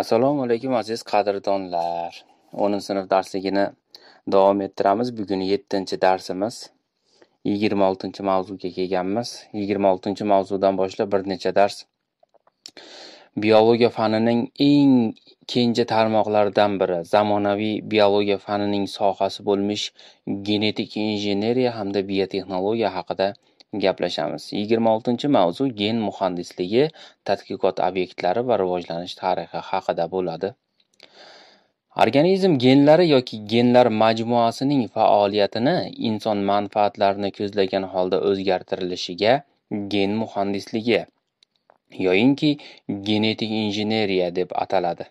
Assalomu alaykum aziz qadrdonlar. 10-sinf darsligini davom ettiramiz. Bugun 7-darsimiz. 26-mavzuga kelganmiz. 26-mavzudan boshlab bir necha dars biologiya fanining eng kenja tarmoqlaridan biri zamonaviy biologiya fanining sohasi bo'lmish genetik injeneriya hamda biotexnologiya haqida gaplashamiz. 26-mavzu gen muhandisligi tadqiqot obyektlari va rivojlanish tarixi haqida bo'ladi. Organizm genlari yoki genlar majmuasining faoliyatini inson manfaatlarini ko'zlagan holda o'zgartirilishiga gen muhandisligi yoyinki genetik injeneriya deb ataladi.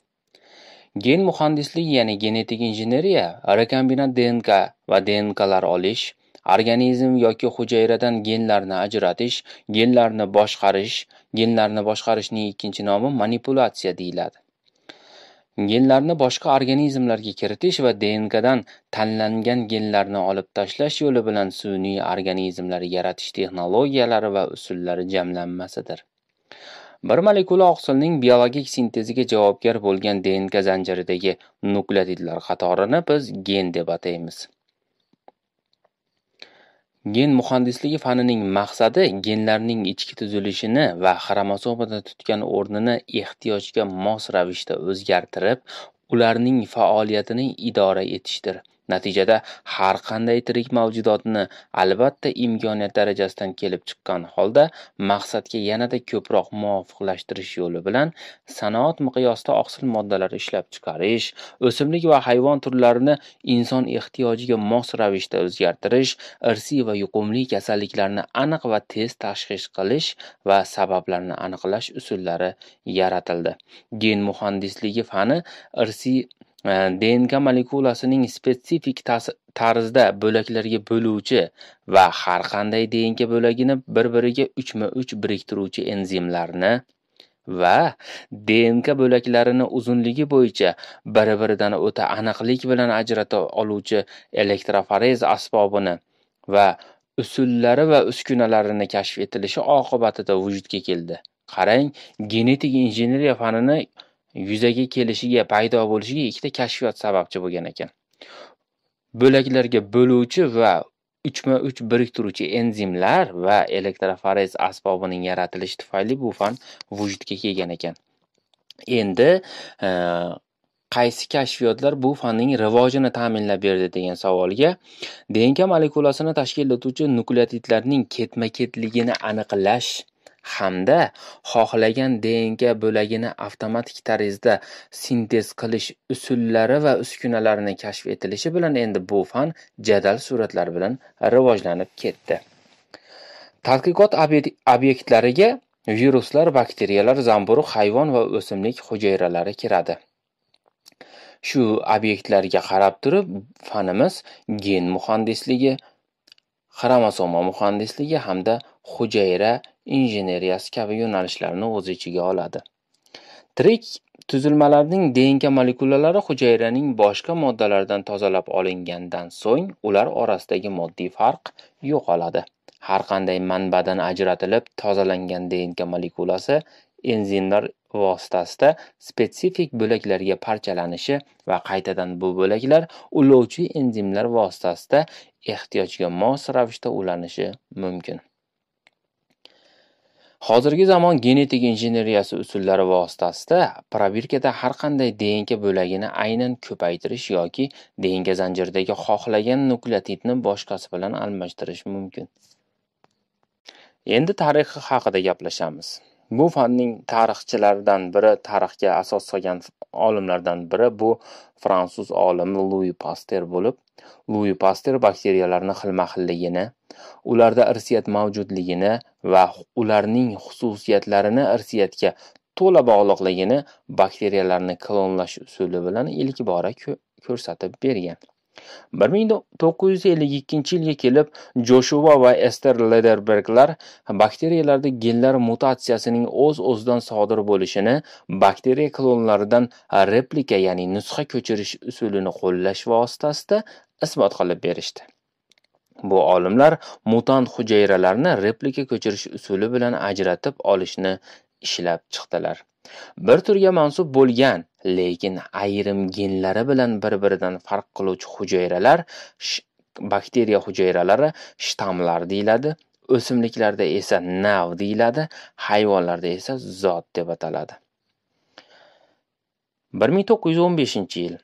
Gen muhandisligi, ya'ni genetik injeneriya rekombinant DNK va DNKlar olish organizm yoki hujayradan genlarni ajratish genlarni boshqarish genlarni boshqarishning ikkinchi nomi manipulyatsiya deyiladi genlarni boshqa organizmlarga kiritish va dnkdan tanlangan genlarni olib tashlash yo'li bilan sun'iy organizmlar yaratish texnologiyalari va usullari jamlanmasidir bir molekula oqsilning biologik sinteziga javobgar bo'lgan dnk zanjiridagi nukleotidlar qatorini biz gen deb ataymiz Gen muhandisligi fanining maqsadi genlarning ichki tuzilishini va xromosomada tutgan o'rnini ehtiyojga mos ravishda o'zgartirib, ularning faoliyatini idora etishdir. Natijada har qanday tirik mavjudotni albatta imkoniyat darajasidan kelib chiqqan holda maqsadga yanada ko'proq muvofiqlashtirish yo'li bilan sanoat miqyosida oqsil moddalar ishlab chiqarish, o'simlik va hayvon turlarini inson ehtiyojiga mos ravishda o'zgartirish, irsiy va yuqumli kasalliklarni aniq va tez tashxis qilish va sabablarini aniqlash usullari yaratildi. Gen muhandisligi fani irsiy Э, dnk molekulasining spetsifik tarzda bo'laklarga bo'luvchi va har qanday dnk bo'lagini bir biriga uchma uch biriktiruvchi enzimlarni va dnk bo'laklarini uzunligi bo'yicha bir biridan o'ta aniqlik bilan ajrata oluvchi elektroforez asbobini va usullari va uskunalarini kashf etilishi oqibatida vujudga keldi qarang genetik injeneriya fanini yuzaga kelishiga paydo bo'lishiga ikkita kashfiyot sababchi bo'lgan ekan bo'laklarga bo'luvchi va uchma uch biriktiruvchi enzimlar va elektroforez asbobining yaratilishi tufayli bu fan vujudga kelgan ekan endi e, qaysi kashfiyotlar bu fanning rivojini ta'minlab berdi degan savolga dnk molekulasini tashkil etuvchi nukleotidlarning ketma ketligini aniqlash hamda xohlagan DNK bo'lagini avtomatik tarzda sintez qilish usullari va uskunalarini kashf etilishi bilan endi bu fan jadal sur'atlar bilan rivojlanib ketdi. Tadqiqot obyektlariga viruslar, bakteriyalar, zamburug' hayvon va o'simlik hujayralari kiradi. Shu obyektlarga qarab turib, fanimiz gen muhandisligi, xromosoma muhandisligi hamda hujayra injeneriyasi kabi yo'nalishlarni o'z ichiga oladi tirik tuzilmalarning dnk molekulalari hujayraning boshqa moddalardan tozalab olingandan so'ng ular orasidagi moddiy farq yo'qoladi har qanday manbadan ajratilib tozalangan dnk molekulasi enzimlar vositasida spetsifik bo'laklarga parchalanishi va qaytadan bu bo'laklar ulovchi enzimlar vositasida ehtiyojga mos ravishda ulanishi mumkin Hozirgi zamon genetik injeneriyasi usullari vositasida probirkada har qanday DNK bo'lagini aynan ko'paytirish yoki DNK zanjiridagi xohlagan nukleotidni boshqasi bilan almashtirish mumkin. Endi tarixi haqida gaplashamiz. Bu fanning tarixchilaridan biri, tarixga asos solgan olimlardan biri bu fransuz olimi Louis Pasteur bo'lib, Louis Pasteur bakteriyalarning xilma-xilligini ularda irsiyat mavjudligini va ularning xususiyatlarini irsiyatga to'la bog'liqligini bakteriyalarni klonlash usuli bilan ilk bora ko'rsatib bergan. 1952 yilga kelib Joshua va ester Lederberglar bakteriyalarda genlar mutatsiyasining o'z-o'zidan sodir bo'lishini bakteriya klonlaridan replika ya'ni nusxa ko'chirish usulini qo'llash vositasida isbot qilib berishdi. Bu olimlar mutant hujayralarni replika ko'chirish usuli bilan ajratib olishni ishlab chiqdilar. Bir turga mansub bo'lgan, lekin ayrim genlari bilan bir-biridan farq qiluvchi hujayralar bakteriya hujayralari shtamlar deyiladi, o'simliklarda esa nav deyiladi, hayvonlarda esa zot deb ataladi. 1915 yil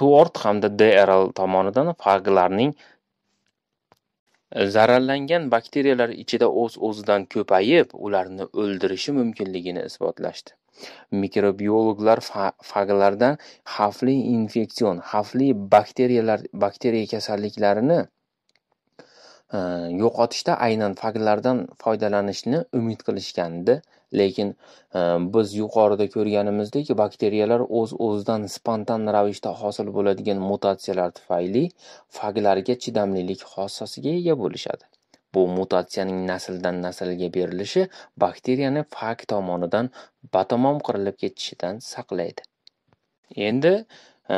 Tuort hamda DRL tomonidan faglarning zararlangan bakteriyalar ichida o'z-o'zidan ko'payib, ularni o'ldirishi mumkinligini isbotlashdi. Mikrobiologlar faglardan xavfli infeksion, xavfli bakteriyalar, bakteriya kasalliklarini e, yo'qotishda aynan faglardan foydalanishni umid qilishgandi Lekin e, biz yuqorida ko'rganimizdek, bakteriyalar o'z-o'zidan spontan ravishda hosil bo'ladigan mutatsiyalar tufayli faglarga chidamlilik xossasiga ega bo'lishadi. Bu mutatsiyaning nasldan naslga berilishi bakteriyani fag tomonidan batamom qirilib ketishidan saqlaydi. Endi e,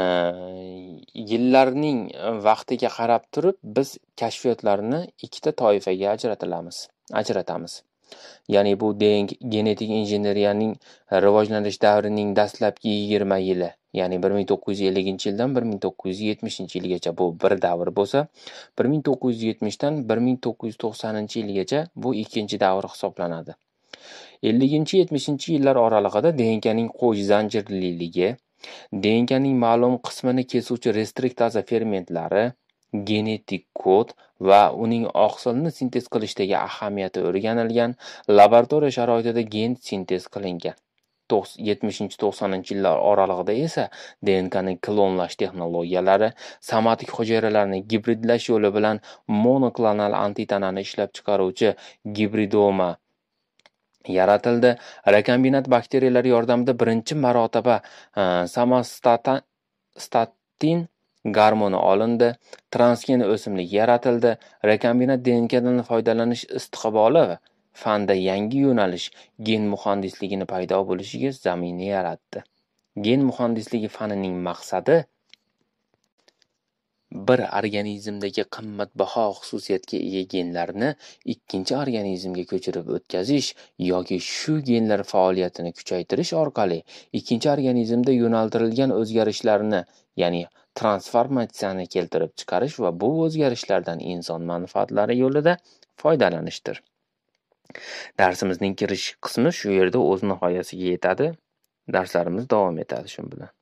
yillarning vaqtiga qarab turib biz kashfiyotlarni ikkita toifaga ajratilamiz ajratamiz. Ya'ni bu deng genetik injeneriyaning e, rivojlanish davrining dastlabki yigirma yili, ya'ni bir ming to'qqiz yuz elliginchi yildan bir ming to'qqiz yuz yetmishinchi yilgacha bu bir davr bo'lsa, bir ming to'qqiz yuz yetmishdan bir ming to'qqiz yuz to'qsoninchi yilgacha bu ikkinchi davr hisoblanadi. Elliginchi yetmishinchi yillar oralig'ida DNKning qo'sh zanjirliligi, DNKning ma'lum qismini kesuvchi restriktaza fermentlari genetik kod va uning oqsilni sintez qilishdagi ahamiyati o'rganilgan laboratoriya sharoitida gen sintez qilingan yetmishinchi to'qsoninchi yillar oralig'ida esa dnkni klonlash texnologiyalari somatik hujayralarni gibridlash yo'li bilan monoklonal antitanani ishlab chiqaruvchi gibridoma yaratildi rekombinant bakteriyalar yordamida birinchi marotaba e, samostatin garmoni olindi transgen o'simlik yaratildi rekombinant dnkadan foydalanish istiqboli fanda yangi yo'nalish gen muhandisligini paydo bo'lishiga zamina yaratdi gen muhandisligi fanining maqsadi bir organizmdagi qimmatbaho xususiyatga ega genlarni ikkinchi organizmga ko'chirib o'tkazish yoki shu genlar faoliyatini kuchaytirish orqali ikkinchi organizmda yo'naltirilgan o'zgarishlarni ya'ni transformatsiyani keltirib chiqarish va bu o'zgarishlardan inson manfaatlari yo'lida foydalanishdir darsimizning kirish qismi shu yerda o'z nihoyasiga yetadi darslarimiz davom etadi shu bilan